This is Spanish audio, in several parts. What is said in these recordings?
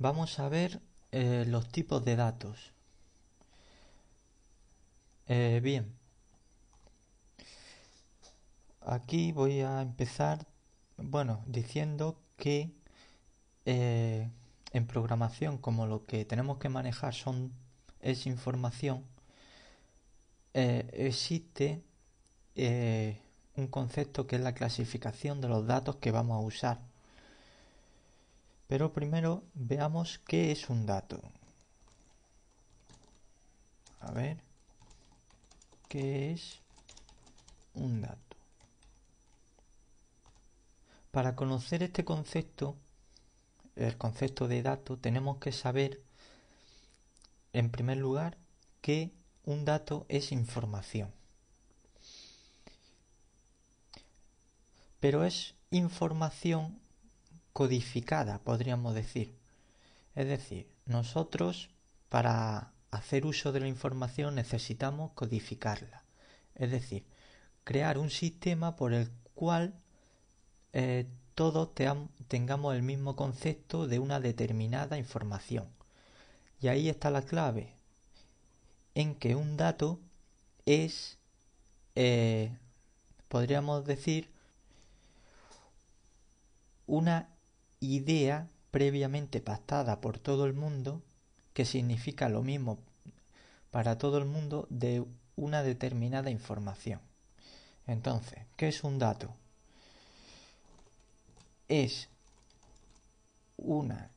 Vamos a ver eh, los tipos de datos. Eh, bien. Aquí voy a empezar, bueno, diciendo que eh, en programación, como lo que tenemos que manejar son es información, existe un concepto que es la clasificación de los datos que vamos a usar. Pero primero veamos qué es un dato. A ver, ¿qué es un dato? Para conocer este concepto, el concepto de dato, tenemos que saber, en primer lugar, que un dato es información. Pero es información codificada, podríamos decir. Es decir, nosotros para hacer uso de la información necesitamos codificarla. Es decir, crear un sistema por el cual eh, todos tengamos el mismo concepto de una determinada información. Y ahí está la clave, en que un dato es, eh, podríamos decir, una idea previamente pactada por todo el mundo, que significa lo mismo para todo el mundo de una determinada información. Entonces, ¿qué es un dato? Es una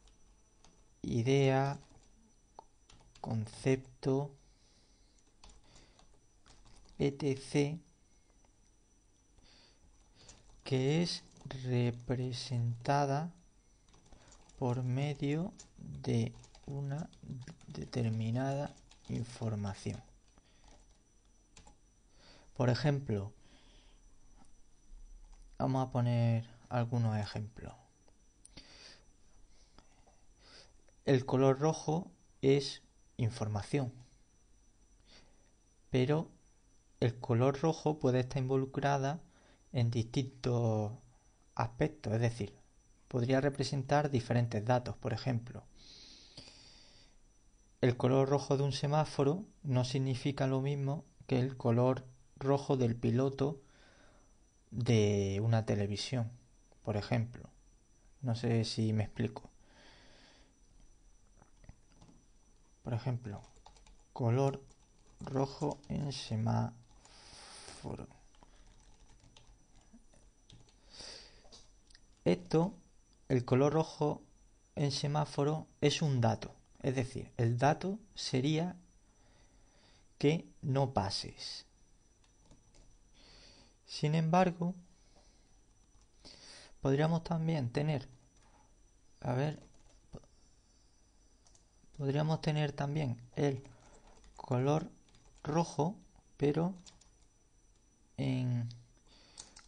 idea, concepto, etc., que es representada por medio de una determinada información. Por ejemplo, vamos a poner algunos ejemplos. El color rojo es información, pero el color rojo puede estar involucrada en distintos aspectos, es decir, podría representar diferentes datos. Por ejemplo, el color rojo de un semáforo no significa lo mismo que el color rojo del piloto de una televisión, por ejemplo. No sé si me explico. Por ejemplo, color rojo en semáforo. Esto el color rojo en semáforo es un dato. Es decir, el dato sería que no pases. Sin embargo, podríamos también tener, a ver, podríamos tener también el color rojo, pero en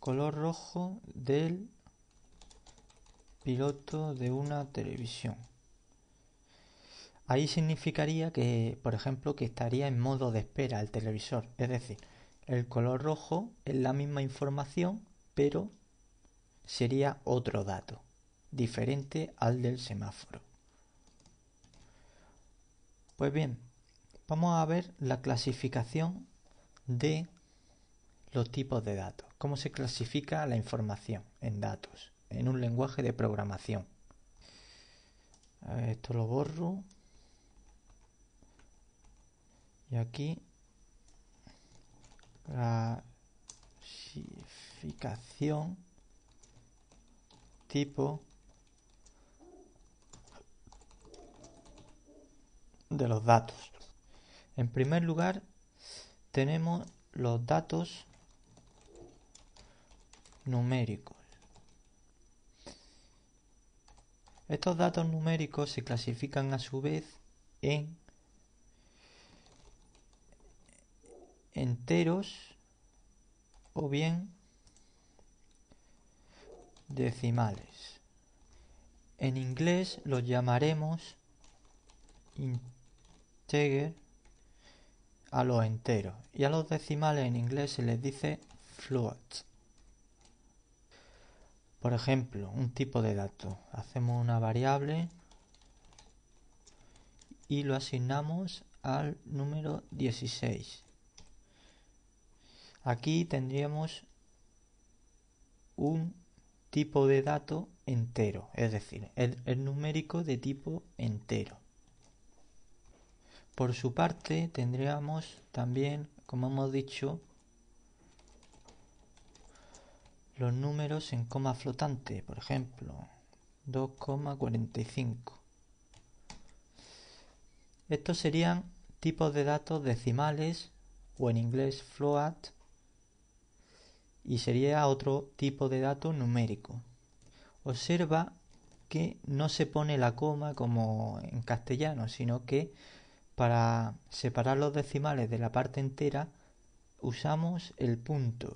color rojo del piloto de una televisión. Ahí significaría que, por ejemplo, que estaría en modo de espera el televisor. Es decir, el color rojo es la misma información, pero sería otro dato, diferente al del semáforo. Pues bien, vamos a ver la clasificación de los tipos de datos, cómo se clasifica la información en datos en un lenguaje de programación. esto lo borro. Y aquí la clasificación tipo de los datos. En primer lugar, tenemos los datos numéricos. Estos datos numéricos se clasifican a su vez en enteros o bien decimales. En inglés los llamaremos integer a los enteros y a los decimales en inglés se les dice float. Por ejemplo, un tipo de dato. Hacemos una variable y lo asignamos al número 16. Aquí tendríamos un tipo de dato entero, es decir, el, numérico de tipo entero. Por su parte, tendríamos también, como hemos dicho, los números en coma flotante, por ejemplo, 2,45. Estos serían tipos de datos decimales o en inglés float y sería otro tipo de dato numérico. Observa que no se pone la coma como en castellano, sino que para separar los decimales de la parte entera usamos el punto.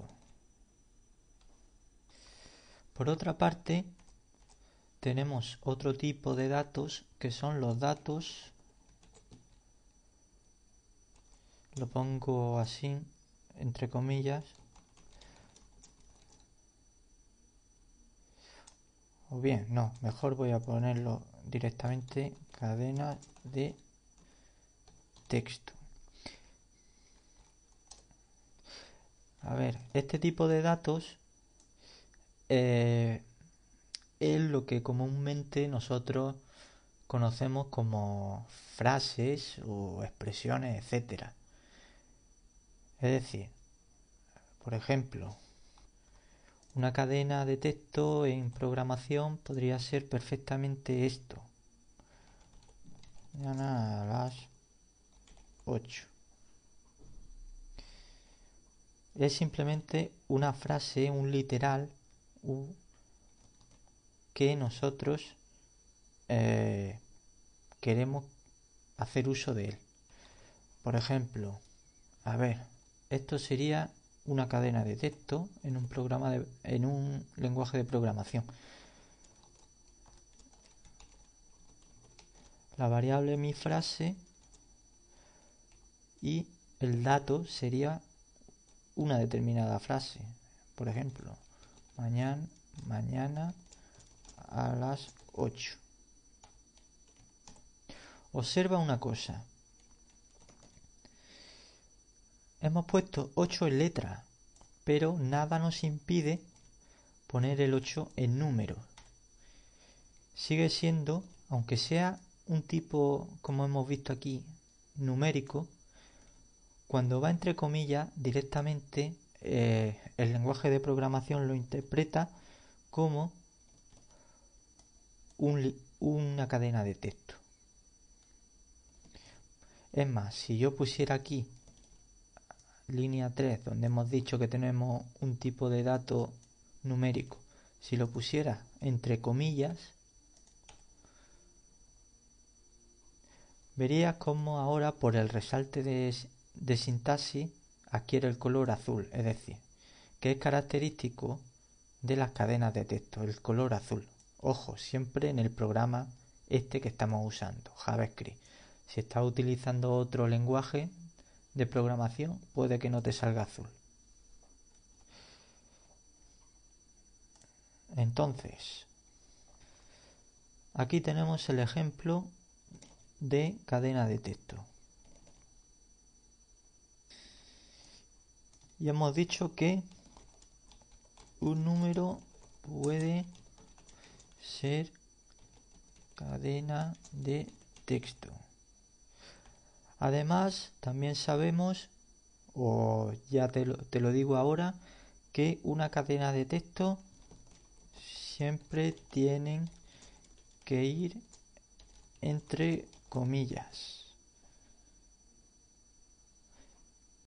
Por otra parte, tenemos otro tipo de datos que son los datos lo pongo así entre comillas o bien no mejor voy a ponerlo directamente cadena de texto a ver este tipo de datos eh, es lo que comúnmente nosotros conocemos como frases o expresiones, etcétera. Es decir, por ejemplo, una cadena de texto en programación podría ser perfectamente esto. las 8. Es simplemente una frase, un literal que nosotros eh, queremos hacer uso de él. Por ejemplo, a ver, esto sería una cadena de texto en un programa de, en un lenguaje de programación. La variable mi frase y el dato sería una determinada frase, por ejemplo mañana, mañana a las 8. Observa una cosa. Hemos puesto 8 en letra, pero nada nos impide poner el 8 en número. Sigue siendo, aunque sea un tipo, como hemos visto aquí, numérico, cuando va entre comillas directamente eh, el lenguaje de programación lo interpreta como una cadena de texto. Es más, si yo pusiera aquí línea 3, donde hemos dicho que tenemos un tipo de dato numérico, si lo pusiera entre comillas, vería cómo ahora por el resalte de, de sintaxis adquiere el color azul, es decir, que es característico de las cadenas de texto, el color azul. Ojo, siempre en el programa este que estamos usando, JavaScript. Si estás utilizando otro lenguaje de programación, puede que no te salga azul. Entonces, aquí tenemos el ejemplo de cadena de texto. Y hemos dicho que un número puede ser cadena de texto. Además, también sabemos, o ya te lo, digo ahora, que una cadena de texto siempre tienen que ir entre comillas.